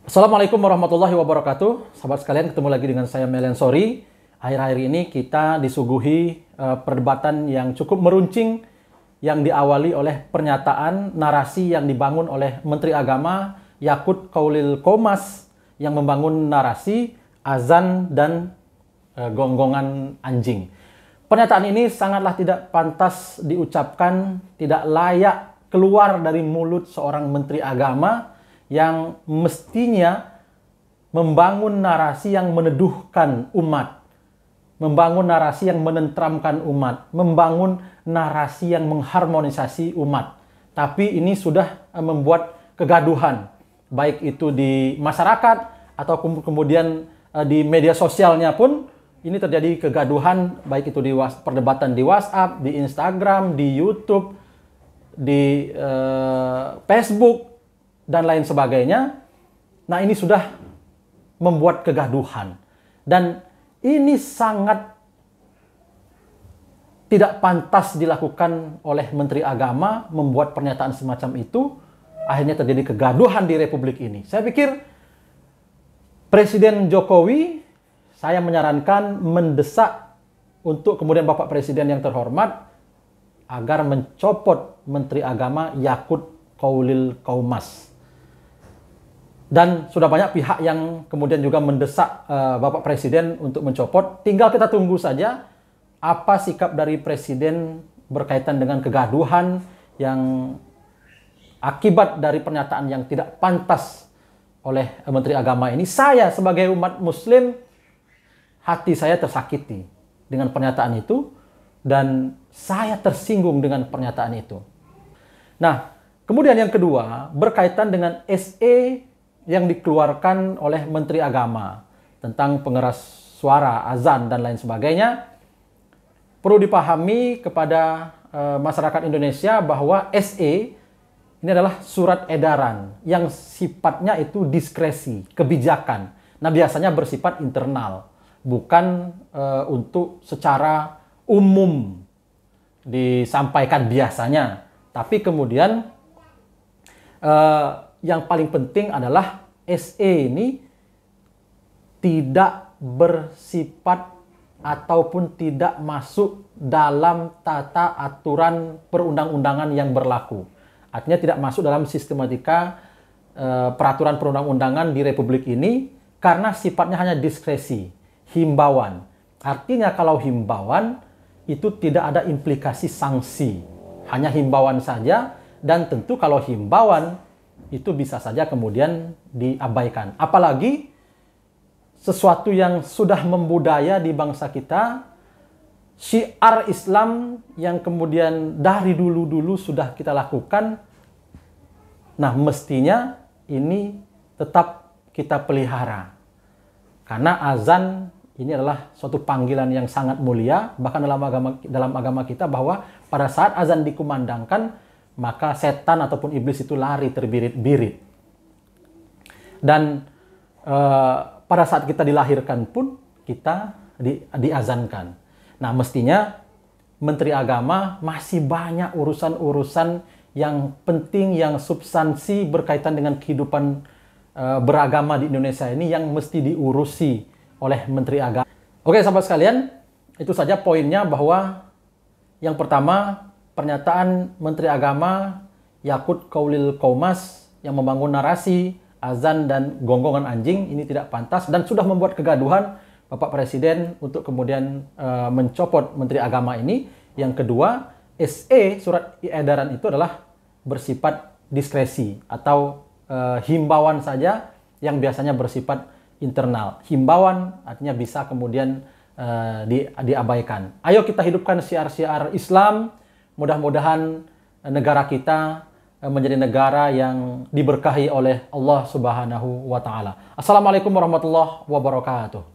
Assalamualaikum warahmatullahi wabarakatuh. Sahabat sekalian, ketemu lagi dengan saya Melian Sori. Akhir-akhir ini kita disuguhi uh, perdebatan yang cukup meruncing yang diawali oleh pernyataan narasi yang dibangun oleh Menteri Agama Yakut Kaulil Komas yang membangun narasi azan dan uh, gonggongan anjing. Pernyataan ini sangatlah tidak pantas diucapkan, tidak layak keluar dari mulut seorang menteri agama yang mestinya membangun narasi yang meneduhkan umat, membangun narasi yang menentramkan umat, membangun narasi yang mengharmonisasi umat. Tapi ini sudah eh, membuat kegaduhan, baik itu di masyarakat atau kemudian eh, di media sosialnya pun ini terjadi kegaduhan baik itu di perdebatan di WhatsApp, di Instagram, di YouTube, di uh, Facebook dan lain sebagainya. Nah, ini sudah membuat kegaduhan. Dan ini sangat tidak pantas dilakukan oleh Menteri Agama membuat pernyataan semacam itu. Akhirnya terjadi kegaduhan di Republik ini. Saya pikir Presiden Jokowi, saya menyarankan mendesak untuk kemudian Bapak Presiden yang terhormat agar mencopot Menteri Agama Yakut Kaulil Kaumas dan sudah banyak pihak yang kemudian juga mendesak uh, Bapak Presiden untuk mencopot. Tinggal kita tunggu saja apa sikap dari Presiden berkaitan dengan kegaduhan yang akibat dari pernyataan yang tidak pantas oleh eh, Menteri Agama ini. Saya sebagai umat Muslim hati saya tersakiti dengan pernyataan itu dan saya tersinggung dengan pernyataan itu. Nah, kemudian yang kedua berkaitan dengan SE yang dikeluarkan oleh Menteri Agama tentang pengeras suara, azan, dan lain sebagainya, perlu dipahami kepada uh, masyarakat Indonesia bahwa SE ini adalah surat edaran yang sifatnya itu diskresi, kebijakan. Nah, biasanya bersifat internal, bukan uh, untuk secara umum disampaikan biasanya, tapi kemudian uh, yang paling penting adalah SE ini tidak bersifat ataupun tidak masuk dalam tata aturan perundang-undangan yang berlaku. Artinya tidak masuk dalam sistematika e, peraturan perundang-undangan di Republik ini karena sifatnya hanya diskresi, himbauan. Artinya kalau himbauan itu tidak ada implikasi sanksi, hanya himbauan saja dan tentu kalau himbauan itu bisa saja kemudian diabaikan. Apalagi sesuatu yang sudah membudaya di bangsa kita, syiar Islam yang kemudian dari dulu-dulu sudah kita lakukan, nah mestinya ini tetap kita pelihara. Karena azan ini adalah suatu panggilan yang sangat mulia, bahkan dalam agama, dalam agama kita bahwa pada saat azan dikumandangkan, maka setan ataupun iblis itu lari terbirit-birit. Dan eh, pada saat kita dilahirkan pun kita di, diazankan. Nah, mestinya Menteri Agama masih banyak urusan-urusan yang penting, yang substansi berkaitan dengan kehidupan eh, beragama di Indonesia ini yang mesti diurusi oleh Menteri Agama. Oke, sahabat sekalian, itu saja poinnya bahwa yang pertama pernyataan Menteri Agama Yakut Kaulil Komas yang membangun narasi azan dan gonggongan anjing ini tidak pantas dan sudah membuat kegaduhan Bapak Presiden untuk kemudian uh, mencopot Menteri Agama ini. Yang kedua, SE surat edaran itu adalah bersifat diskresi atau uh, himbauan saja yang biasanya bersifat internal. Himbauan artinya bisa kemudian uh, di, diabaikan. Ayo kita hidupkan siar-siar Islam Mudah-mudahan negara kita eh, menjadi negara yang diberkahi oleh Allah Subhanahu wa taala. Assalamualaikum warahmatullahi wabarakatuh.